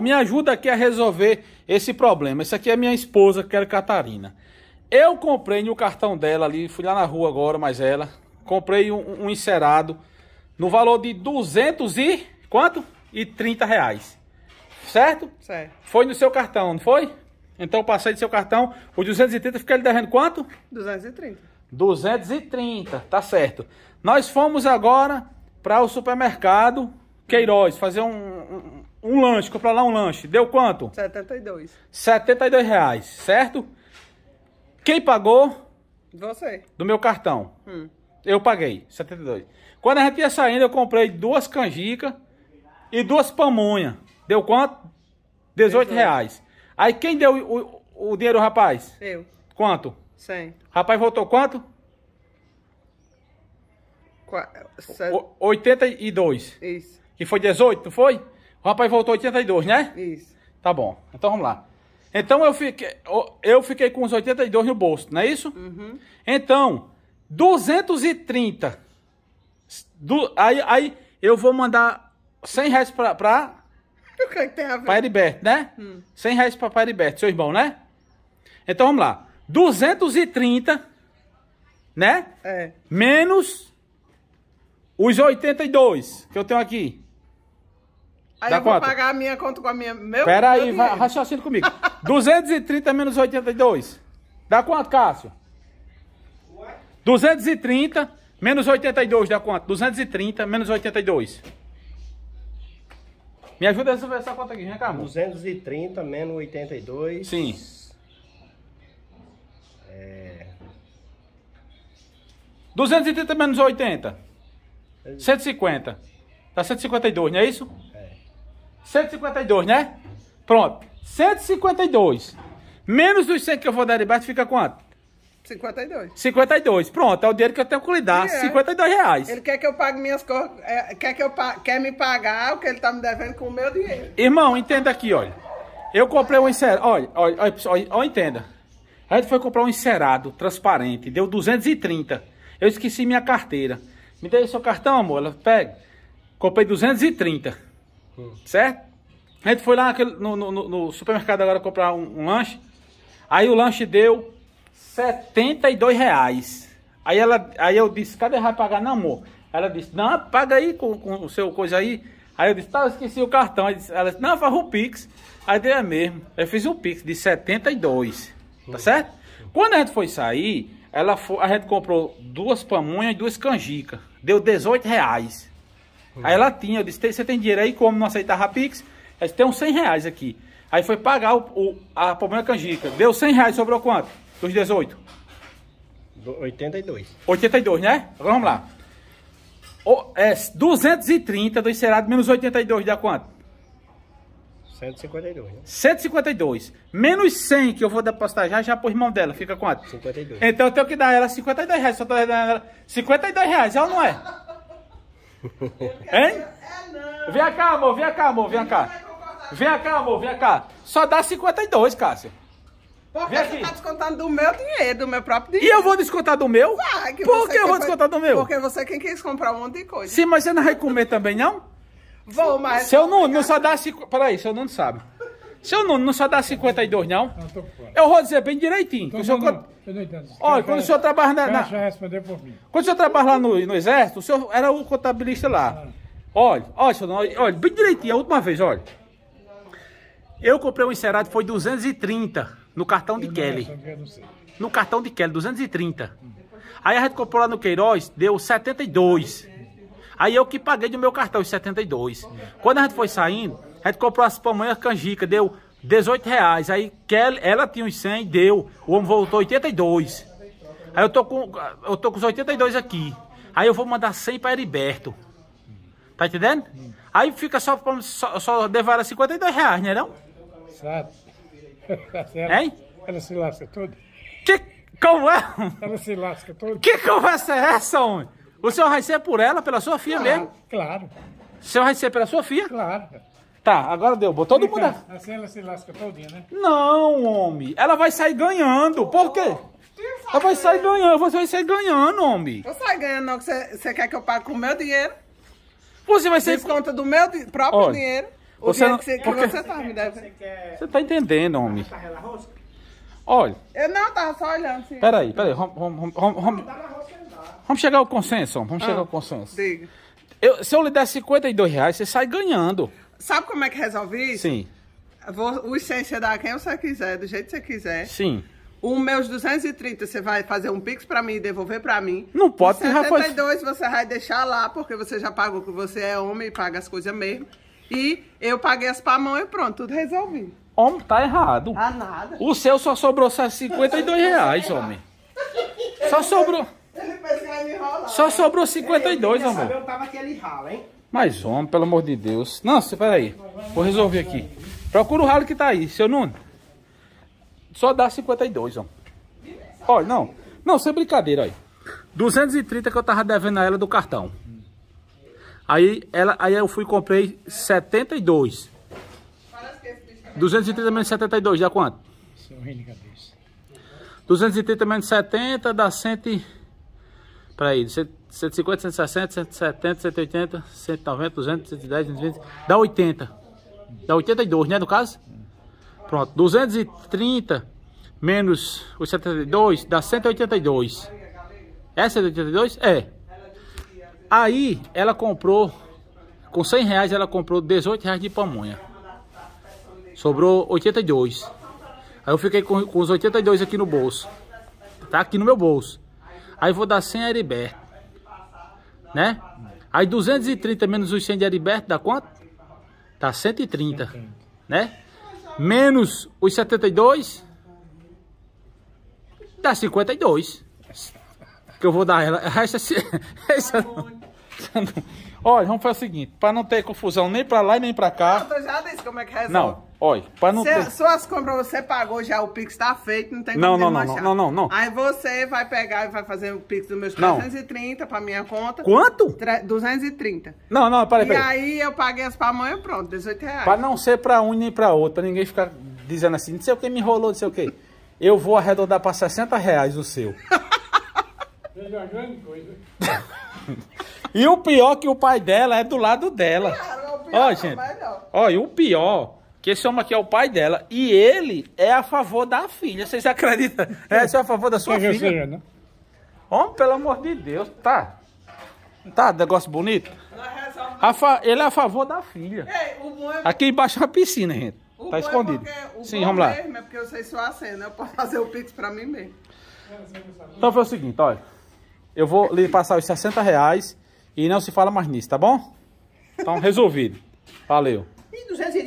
me ajuda aqui a resolver esse problema. Essa aqui é minha esposa, que era Catarina. Eu comprei no cartão dela ali, fui lá na rua agora, mas ela. Comprei um, um encerado no valor de 200 e... quanto? E 30 reais. Certo? Certo. Foi no seu cartão, não foi? Então eu passei do seu cartão, os 230 fica ele devendo quanto? 230. 230, tá certo. Nós fomos agora para o supermercado Queiroz fazer um, um um lanche, comprar lá um lanche, deu quanto? 72. 72 reais, certo? Quem pagou? Você. Do meu cartão. Hum. Eu paguei, 72. Quando a gente ia saindo, eu comprei duas canjicas e duas pamonhas. Deu quanto? 18 Exato. reais. Aí quem deu o, o dinheiro, rapaz? Eu. Quanto? 100. Rapaz, voltou quanto? Qu 82. Isso. E foi 18, não foi? O rapaz voltou 82, né? Isso. Tá bom. Então vamos lá. Então eu fiquei, eu fiquei com os 82 no bolso, não é isso? Uhum. Então, 230. Do, aí, aí eu vou mandar 100 reais pra, pra o que tem a ver? Pai Heriberto, né? Hum. 100 reais pra Pai Heriberto, seu irmão, né? Então vamos lá. 230, né? É. Menos os 82 que eu tenho aqui. Aí Dá eu quanto? vou pagar a minha conta com a minha. Meu, Pera meu aí, vai, raciocina comigo. 230 menos 82. Dá quanto, Cássio? 230 menos 82 dá quanto? 230 menos 82. Me ajuda a resolver essa conta aqui, vem cá, 230 menos 82. Sim. É... 230 menos 80. 150. Dá 152, não é isso? 152, né? Pronto. 152. Menos os 100 que eu vou dar de baixo fica quanto? 52. 52, pronto, é o dinheiro que eu tenho que lhe dar, é. 52 reais. Ele quer que eu pague minhas coisas, é, quer, que eu quer me pagar o que ele tá me devendo com o meu dinheiro. Irmão, entenda aqui, olha. Eu comprei um encerado, olha, olha, olha, olha, olha entenda. A gente foi comprar um encerado transparente, deu 230. Eu esqueci minha carteira. Me dê seu cartão, amor, ela pega. Comprei 230. Hum. Certo? A gente foi lá naquele, no, no, no, supermercado agora comprar um, um, lanche. Aí o lanche deu 72 reais. Aí, ela, aí eu disse, cadê vai pagar? Não, amor. Ela disse, não, paga aí com, com o seu coisa aí. Aí eu disse, tá, eu esqueci o cartão. ela disse, não, faz o Pix. Aí deu é mesmo. Eu fiz um Pix de 72. Tá hum. Tá certo? Hum. Quando a gente foi sair, ela foi, a gente comprou duas pamonhas e duas canjicas. Deu 18 reais. Hum. Aí ela tinha, eu disse, você tem dinheiro aí? Como não aceitava Pix? Ela disse, tem uns 100 reais aqui. Aí foi pagar o, o a problema canjica. Deu 100 reais, sobrou quanto? Dos 18? 82. 82, né? Agora vamos lá. O, é, 230 do encerado menos 82 dá quanto? 152. Né? 152. Menos 100 que eu vou depositar já, já pro irmão dela. Fica quanto? 52. Então eu tenho que dar ela 52 reais. Só tô dando ela 52 reais, ela é não é? Hein? vem cá, amor, vem cá, amor, vem cá. Vem cá, amor, vem cá. Só dá 52, Cássio. Porque Vem você tá descontando do meu dinheiro, do meu próprio dinheiro. E eu vou descontar do meu? Vai, que Por que eu vou descontar do meu? Porque você é quem quis comprar um monte de coisa. Sim, mas você não vai comer também, não? Vou, mas... Seu Nuno, não só dá... Cinco... Peraí, seu Nuno sabe. Seu Nuno, não só dá 52, não? não eu vou dizer bem direitinho. Então, eu não entendo. Olha, quando o é senhor trabalha na. É na... responder por mim. Quando o senhor trabalha lá no, no Exército, o senhor era o contabilista lá. Ah. Olha, olha, senhor, olha, bem direitinho, a última vez, olha. Eu comprei um Encerado, foi 230 no cartão de eu Kelly. Sei, no cartão de Kelly, 230. Hum. Aí a gente comprou lá no Queiroz, deu 72. Aí eu que paguei do meu cartão os 72. Hum. Quando a gente foi saindo, a gente comprou as pamonhas canjica, deu 18 reais. Aí ela tinha uns 100, deu. O homem voltou 82. Aí eu tô com, eu tô com os 82 aqui. Aí eu vou mandar 100 para Heriberto. Tá entendendo? Aí fica só, só, só devara 52 reais, né não? Sabe. Ela, hein? Ela se lasca tudo. Que conversa? É? Ela se lasca toda. Que conversa é essa, homem? O senhor vai ser por ela, pela sua filha claro, mesmo? Claro. O senhor vai ser pela sua filha? Claro. Tá, agora deu. Botou todo mundo. Assim ela se lasca todinha, né? Não, homem. Ela vai sair ganhando. Por quê? Ela vai sair ganhando. Você vai sair ganhando, homem. Eu saio ganhando, não. Você, você quer que eu pague com o meu dinheiro? Você vai sair. conta do meu di... próprio Olha, dinheiro. O você dinheiro não... que você, Porque... você tá me Você, quer... você tá entendendo, homem. Olha. Eu não, tava só olhando. Sim. Peraí, peraí. Vamos, vamos, vamos, vamos chegar ao consenso, homem. Vamos ah, chegar ao consenso. Diga. Eu, se eu lhe der 52 reais, você sai ganhando. Sabe como é que resolvi isso? Sim. Vou, os 100 você dá a quem você quiser, do jeito que você quiser. Sim. Os meus 230 você vai fazer um pix pra mim e devolver pra mim. Não pode, ter, rapaz. 72 você vai deixar lá, porque você já pagou que você é homem e paga as coisas mesmo. E eu paguei as mão e pronto, tudo resolvi. Homem, tá errado. Ah, nada. O seu só sobrou 52 reais, homem. Só sobrou... Só sobrou 52, amor. Eu tava aquele ralo, hein? Mas homem, pelo amor de Deus. Não, espera aí. Vou resolver aqui. Procura o ralo que tá aí, seu Nuno. Só dá 52, ó. Olha, não. Não, sem brincadeira, olha. 230 que eu tava devendo a ela do cartão. Aí, ela, aí eu fui e comprei 72. 230 menos 72 dá quanto? 230 menos 70 dá 100... Peraí, 100... 150, 160, 170, 180, 190, 200, 110, 120. dá 80. Dá 82, né, no caso? Pronto, 230 menos os 72 dá 182. É 182? É. Aí ela comprou, com 100 reais ela comprou 18 reais de pamonha. Sobrou 82. Aí eu fiquei com, com os 82 aqui no bolso. Tá aqui no meu bolso. Aí vou dar 100 a Heriberto né? Aí 230 menos os 100 de Heriberto dá quanto? Tá 130, né? Menos os 72 dá 52. Que eu vou dar ela. Essa, essa, essa Olha, vamos fazer o seguinte, para não ter confusão nem para lá e nem para cá. Eu já disse como é que resolve. Não. Olha, para não Se, ter... Suas compras você pagou já, o Pix tá feito, não tem não, como não, não, não, não, não, não. Aí você vai pegar e vai fazer o Pix dos meus não. 330 para minha conta. Quanto? 230. Não, não, peraí, peraí. E aí eu paguei as pra mãe e pronto, 18 reais. Para não ser para um nem para outro, para ninguém ficar dizendo assim, não sei o que me enrolou, não sei o que. Eu vou arredondar para 60 reais o seu. Melhor grande coisa. E o pior é que o pai dela é do lado dela. Claro, ah, ó, gente, ó, e o pior que esse homem aqui é o pai dela e ele é a favor da filha. Vocês acreditam? É, é a favor da sua filha. Seja, né? Homem, pelo amor de Deus, tá. Tá, negócio bonito? Ele é a favor da filha. Ei, é... Aqui embaixo é uma piscina, gente. O tá é escondido. É Sim, vamos lá. Mesmo é porque eu sei sua cena, eu posso fazer o pix pra mim mesmo. Então foi o seguinte, olha. Eu vou lhe passar os 60 reais e não se fala mais nisso, tá bom? Então resolvido. Valeu. E